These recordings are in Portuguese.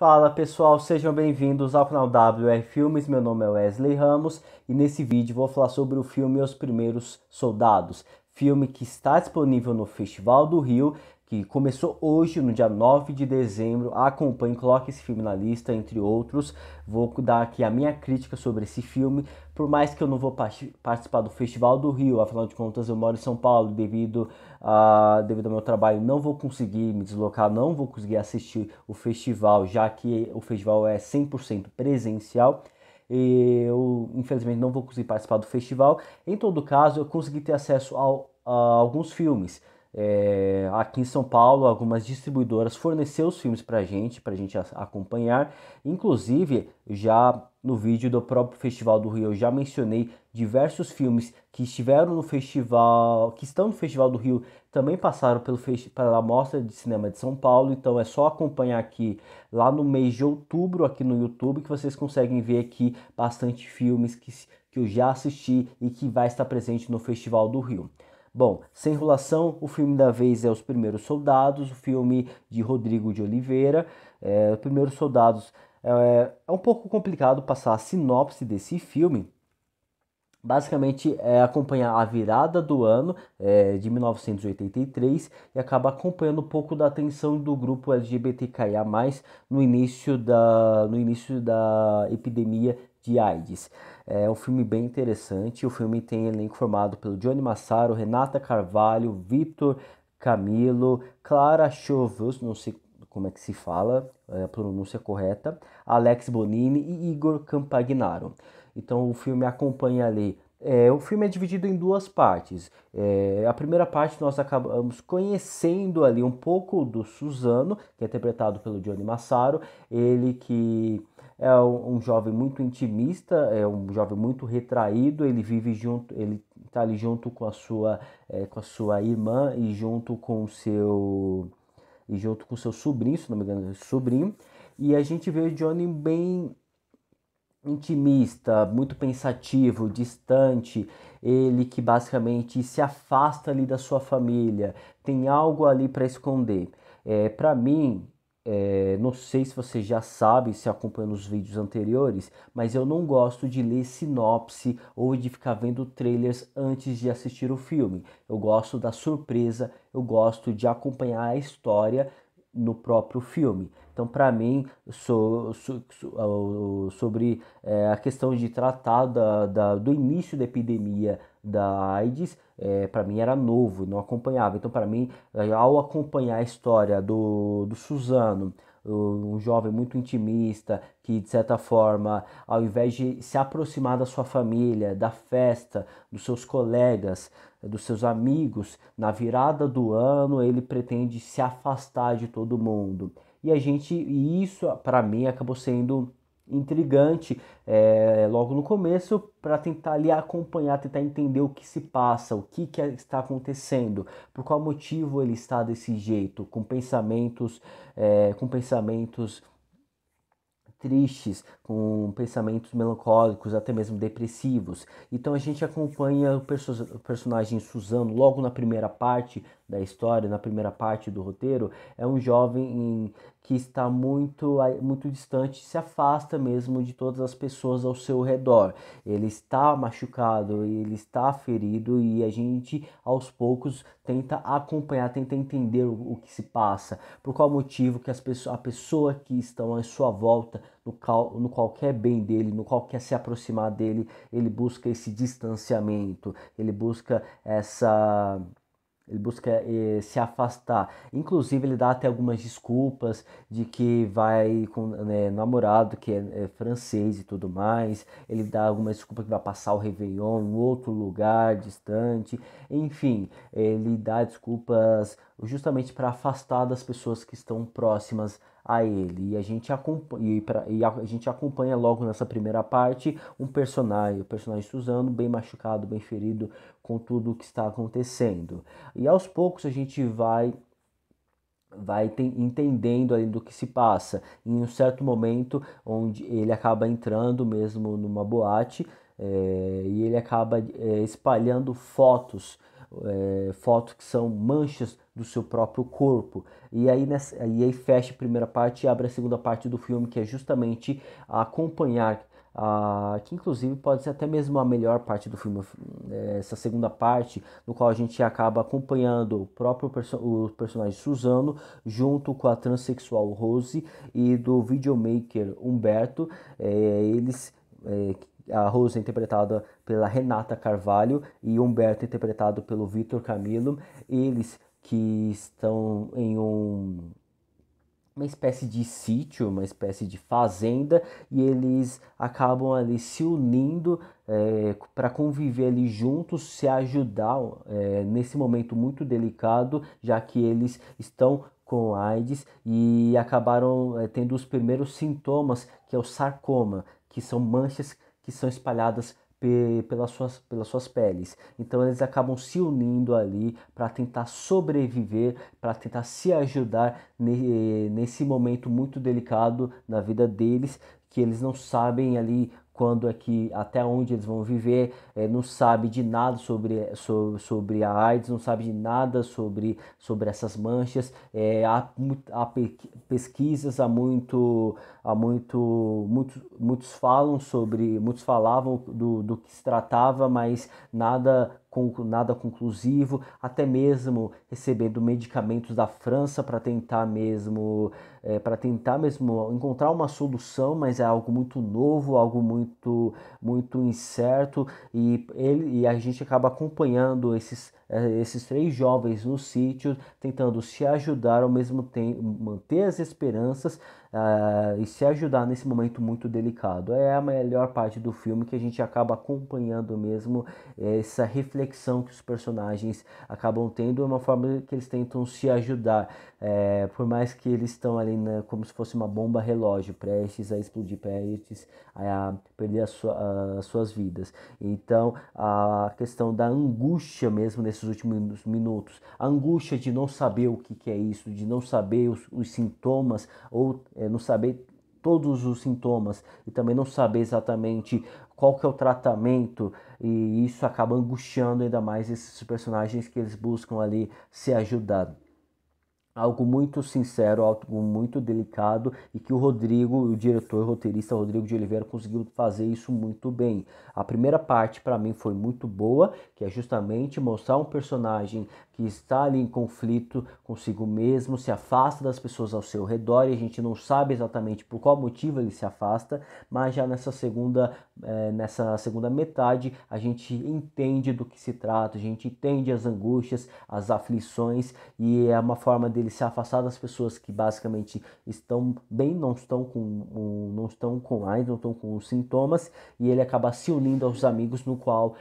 Fala pessoal, sejam bem-vindos ao canal WR Filmes, meu nome é Wesley Ramos e nesse vídeo vou falar sobre o filme Os Primeiros Soldados, filme que está disponível no Festival do Rio que começou hoje, no dia 9 de dezembro. Acompanhe, coloque esse filme na lista, entre outros. Vou dar aqui a minha crítica sobre esse filme. Por mais que eu não vou participar do Festival do Rio, afinal de contas eu moro em São Paulo, devido, a, devido ao meu trabalho, não vou conseguir me deslocar, não vou conseguir assistir o festival, já que o festival é 100% presencial eu infelizmente não vou conseguir participar do festival. Em todo caso, eu consegui ter acesso ao, a alguns filmes é, aqui em São Paulo, algumas distribuidoras forneceram os filmes para a gente, para a gente acompanhar. Inclusive, já no vídeo do próprio Festival do Rio, eu já mencionei diversos filmes que estiveram no festival, que estão no Festival do Rio, também passaram pelo pela Mostra de Cinema de São Paulo. Então é só acompanhar aqui lá no mês de outubro aqui no YouTube que vocês conseguem ver aqui bastante filmes que, que eu já assisti e que vai estar presente no Festival do Rio. Bom, sem enrolação, o filme da vez é Os Primeiros Soldados, o filme de Rodrigo de Oliveira. É, Primeiros Soldados é, é um pouco complicado passar a sinopse desse filme, basicamente é acompanhar a virada do ano é, de 1983 e acaba acompanhando um pouco da atenção do grupo LGBTQIA+, no início da, no início da epidemia de AIDS. É um filme bem interessante. O filme tem elenco formado pelo Johnny Massaro, Renata Carvalho, Vitor Camilo, Clara Chovus, não sei como é que se fala, é, a pronúncia correta, Alex Bonini e Igor Campagnaro. Então o filme acompanha ali é, o filme é dividido em duas partes. É, a primeira parte nós acabamos conhecendo ali um pouco do Suzano, que é interpretado pelo Johnny Massaro, ele que é um jovem muito intimista, é um jovem muito retraído, ele vive junto, ele está ali junto com a sua é, com a sua irmã e junto com o seu e junto com seu sobrinho, se não me engano, sobrinho. E a gente vê o Johnny bem intimista, muito pensativo, distante, ele que basicamente se afasta ali da sua família, tem algo ali para esconder. É, para mim, é, não sei se você já sabe, se acompanha nos vídeos anteriores, mas eu não gosto de ler sinopse ou de ficar vendo trailers antes de assistir o filme. Eu gosto da surpresa, eu gosto de acompanhar a história no próprio filme. Então, para mim, so, so, so, ah, sobre é, a questão de tratar da, da, do início da epidemia da AIDS, é, para mim era novo, não acompanhava. Então, para mim, é, ao acompanhar a história do, do Suzano, um jovem muito intimista, que de certa forma, ao invés de se aproximar da sua família, da festa, dos seus colegas, dos seus amigos, na virada do ano ele pretende se afastar de todo mundo. E a gente, e isso para mim acabou sendo intrigante é, logo no começo para tentar ali acompanhar, tentar entender o que se passa, o que, que está acontecendo, por qual motivo ele está desse jeito, com pensamentos, é, com pensamentos tristes, com pensamentos melancólicos, até mesmo depressivos. Então a gente acompanha o, perso o personagem Suzano logo na primeira parte da história, na primeira parte do roteiro, é um jovem que está muito muito distante, se afasta mesmo de todas as pessoas ao seu redor. Ele está machucado, ele está ferido e a gente aos poucos tenta acompanhar, tenta entender o, o que se passa, por qual motivo que as pessoas, a pessoa que estão à sua volta no, qual, no qualquer bem dele, no qualquer se aproximar dele, ele busca esse distanciamento, ele busca essa ele busca eh, se afastar. Inclusive, ele dá até algumas desculpas de que vai com né, namorado, que é, é, francês e tudo mais. Ele dá algumas desculpas que vai passar o Réveillon em outro lugar distante. Enfim, ele dá desculpas justamente para afastar das pessoas que estão próximas a ele. E a gente acompanha, e, pra, e a, a, gente acompanha logo nessa primeira parte um personagem, o personagem Suzano, bem machucado, bem ferido com tudo o que está acontecendo. E aos poucos a gente vai vai entendendo ali do que se passa. Em um certo momento, onde ele acaba entrando mesmo numa boate é, e ele acaba é, espalhando fotos, é, fotos que são manchas do seu próprio corpo. E aí, nessa, e aí fecha a primeira parte e abre a segunda parte do filme, que é justamente acompanhar ah, que inclusive pode ser até mesmo a melhor parte do filme, é, essa segunda parte, no qual a gente acaba acompanhando o próprio perso o personagem Suzano, junto com a transexual Rose e do videomaker Humberto, é, eles... É, a Rose interpretada pela Renata Carvalho e Humberto interpretado pelo Vitor Camilo. Eles que estão em um, uma espécie de sítio, uma espécie de fazenda, e eles acabam ali se unindo é, para conviver ali juntos, se ajudar é, nesse momento muito delicado, já que eles estão com AIDS e acabaram é, tendo os primeiros sintomas, que é o sarcoma, que são manchas que são espalhadas pelas suas, pelas suas peles. Então eles acabam se unindo ali para tentar sobreviver, para tentar se ajudar nesse momento muito delicado na vida deles, que eles não sabem ali quando é que até onde eles vão viver, é, não sabe de nada sobre, sobre, sobre, a AIDS, não sabe de nada sobre, sobre essas manchas. É, há, há, pesquisas, há muito, há muito, muitos, muitos falam sobre, muitos falavam do, do que se tratava, mas nada nada conclusivo, até mesmo recebendo medicamentos da França para tentar mesmo é, eh, para tentar mesmo encontrar uma solução, mas é algo muito novo, algo muito muito incerto e ele e a gente acaba acompanhando esses é, esses três jovens no sítio, tentando se ajudar ao mesmo tempo, manter as esperanças uh, e se ajudar nesse momento muito delicado. É a melhor parte do filme que a gente acaba acompanhando mesmo é, essa reflexão que os personagens acabam tendo, é uma forma que eles tentam se ajudar. É, por mais que eles estão ali né, como se fosse uma bomba relógio, prestes a explodir, prestes a perder as sua, suas vidas. Então, a questão da angústia mesmo nesses últimos minutos, a angústia de não saber o que, que é isso, de não saber os, os sintomas ou é, não saber todos os sintomas e também não saber exatamente qual que é o tratamento e isso acaba angustiando ainda mais esses personagens que eles buscam ali se ajudar algo muito sincero, algo muito delicado e que o Rodrigo, o diretor o roteirista Rodrigo de Oliveira conseguiu fazer isso muito bem. A primeira parte para mim foi muito boa, que é justamente mostrar um personagem que está ali em conflito consigo mesmo, se afasta das pessoas ao seu redor e a gente não sabe exatamente por qual motivo ele se afasta, mas já nessa segunda, é, nessa segunda metade a gente entende do que se trata, a gente entende as angústias, as aflições e é uma forma de dele se afastar das pessoas que basicamente estão bem, não estão com, não estão com AIDS, não estão com sintomas, e ele acaba se unindo aos amigos no qual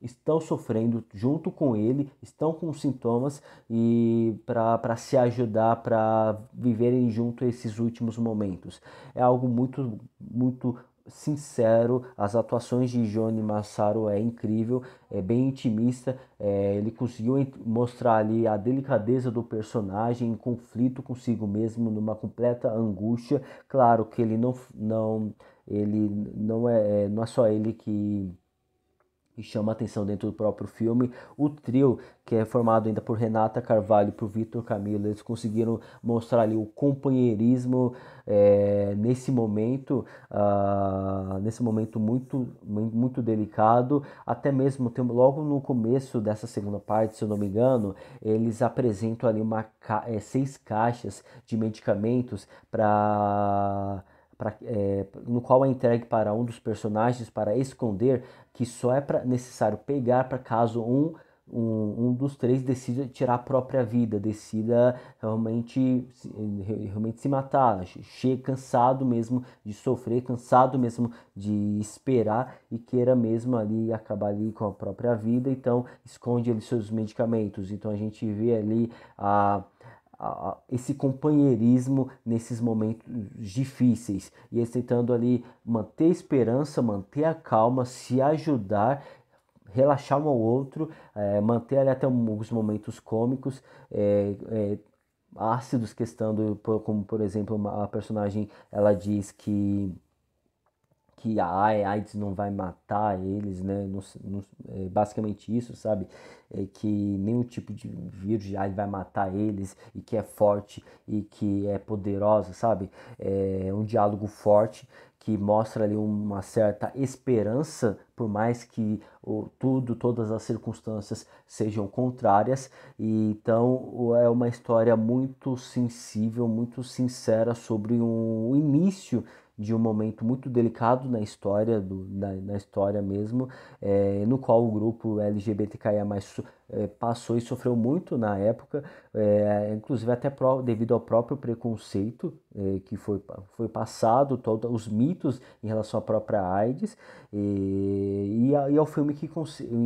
estão sofrendo junto com ele, estão com sintomas e para se ajudar, para viverem junto esses últimos momentos. É algo muito, muito, sincero, as atuações de Johnny Massaro é incrível, é bem intimista, é, ele conseguiu mostrar ali a delicadeza do personagem em conflito consigo mesmo, numa completa angústia. Claro que ele não, não ele não é, é, não é só ele que e chama a atenção dentro do próprio filme. O trio, que é formado ainda por Renata Carvalho e por Vitor Camilo, eles conseguiram mostrar ali o companheirismo é, nesse momento, uh, nesse momento muito, muito delicado. Até mesmo logo no começo dessa segunda parte, se eu não me engano, eles apresentam ali uma, ca é, seis caixas de medicamentos para pra, é, no qual é entregue para um dos personagens para esconder, que só é pra, necessário pegar para caso um, um, um dos três decida tirar a própria vida, decida realmente, realmente se matar, chega cansado mesmo de sofrer, cansado mesmo de esperar e queira mesmo ali acabar ali com a própria vida, então esconde ali seus medicamentos. Então a gente vê ali a esse companheirismo nesses momentos difíceis e eles tentando ali manter a esperança, manter a calma, se ajudar, relaxar um ao outro, é, manter ali até alguns momentos cômicos, é, é, ácidos, questando, como por exemplo, a personagem ela diz que que a AIDS não vai matar eles, né? é basicamente isso, sabe? É que nenhum tipo de vírus de AIDS vai matar eles e que é forte e que é poderosa, sabe? É um diálogo forte que mostra ali uma certa esperança, por mais que o, tudo, todas as circunstâncias sejam contrárias. E, então é uma história muito sensível, muito sincera sobre um início de um momento muito delicado na história, do, na, na história mesmo, é, no qual o grupo LGBTQIA+, é, eh, passou e sofreu muito na época, é, inclusive até pro, devido ao próprio preconceito é, que foi, foi passado, todos os mitos em relação à própria AIDS, e, e, é, e é, um filme que,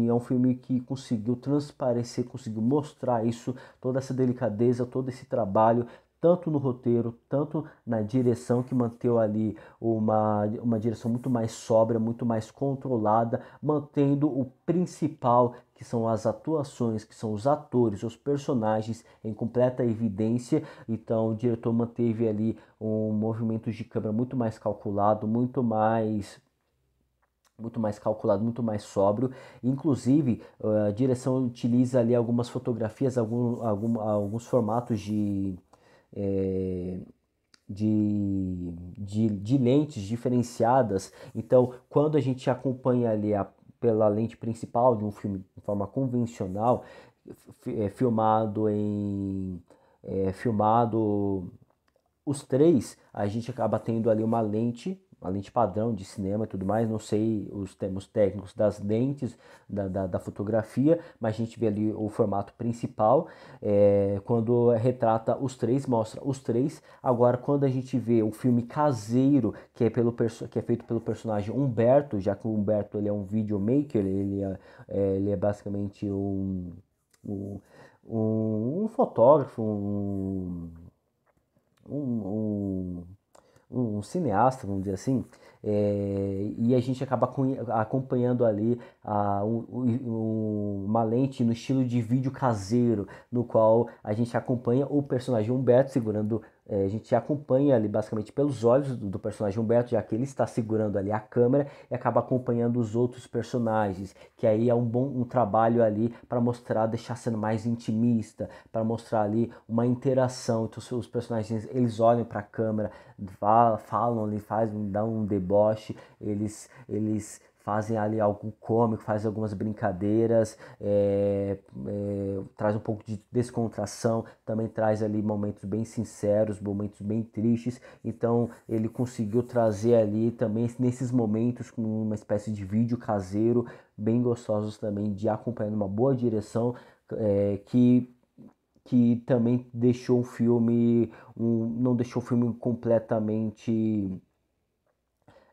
é um filme que conseguiu transparecer, conseguiu mostrar isso, toda essa delicadeza, todo esse trabalho, tanto no roteiro, tanto na direção que manteve ali uma, uma direção muito mais sóbria, muito mais controlada, mantendo o principal, que são as atuações, que são os atores, os personagens em completa evidência. Então o diretor manteve ali um movimento de câmera muito mais calculado, muito mais muito mais calculado, muito mais sóbrio. Inclusive, eh, a direção utiliza ali algumas fotografias, algum, algum alguns formatos de é, de, de, de, lentes diferenciadas. Então, quando a gente acompanha ali a, pela lente principal de um filme de forma convencional, é, filmado em é, filmado os três, a gente acaba tendo ali uma lente a lente padrão de cinema e tudo mais, não sei os termos técnicos das lentes, da, da, da fotografia, mas a gente vê ali o formato principal, é, quando retrata os três, mostra os três, agora quando a gente vê o filme caseiro, que é, pelo, que é feito pelo personagem Humberto, já que o Humberto ele é um videomaker, ele é, é ele é basicamente um, um, um, um fotógrafo, um, um, um um, cineasta, vamos dizer assim, é, e a gente acaba acompanhando ali a, ah, um, uma lente no estilo de vídeo caseiro, no qual a gente acompanha o personagem Humberto segurando é, a gente acompanha ali basicamente pelos olhos do, do, personagem Humberto, já que ele está segurando ali a câmera e acaba acompanhando os outros personagens, que aí é um bom um trabalho ali para mostrar, deixar sendo mais intimista, para mostrar ali uma interação. Então os, personagens eles olham para a câmera, falam, falam ali, fazem, dão um deboche, eles, eles fazem ali algo cômico, fazem algumas brincadeiras, é, é, traz um pouco de descontração, também traz ali momentos bem sinceros, momentos bem tristes. Então ele conseguiu trazer ali também nesses momentos com uma espécie de vídeo caseiro, bem gostosos também de acompanhando uma boa direção é, que que também deixou o filme um, não deixou o filme completamente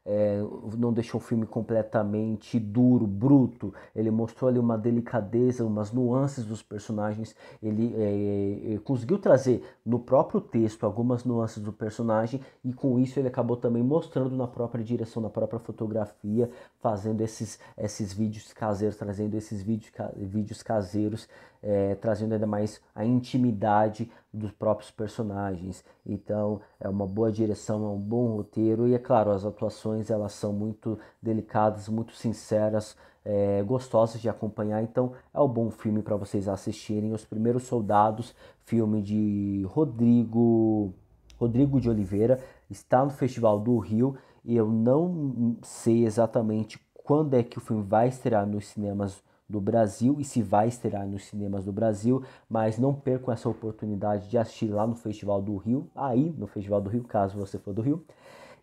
é, não deixou o filme completamente duro, bruto. Ele mostrou ali uma delicadeza, umas nuances dos personagens. Ele é, é, é, conseguiu trazer no próprio texto algumas nuances do personagem e com isso ele acabou também mostrando na própria direção, na própria fotografia, fazendo esses, esses vídeos caseiros, trazendo esses vídeos, vídeos caseiros é, trazendo ainda mais a intimidade dos próprios personagens. Então é uma boa direção, é um bom roteiro e é claro as atuações elas são muito delicadas, muito sinceras, é, gostosas de acompanhar. Então é um bom filme para vocês assistirem. Os Primeiros Soldados, filme de Rodrigo Rodrigo de Oliveira, está no Festival do Rio e eu não sei exatamente quando é que o filme vai estrear nos cinemas do Brasil e se vai estrear nos cinemas do Brasil, mas não percam essa oportunidade de assistir lá no Festival do Rio, aí no Festival do Rio, caso você for do Rio.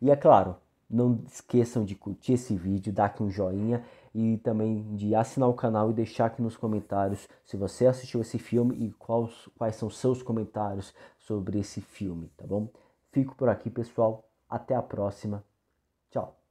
E é claro, não esqueçam de curtir esse vídeo, dar aqui um joinha e também de assinar o canal e deixar aqui nos comentários se você assistiu esse filme e quais, quais são seus comentários sobre esse filme, tá bom? Fico por aqui, pessoal. Até a próxima. Tchau.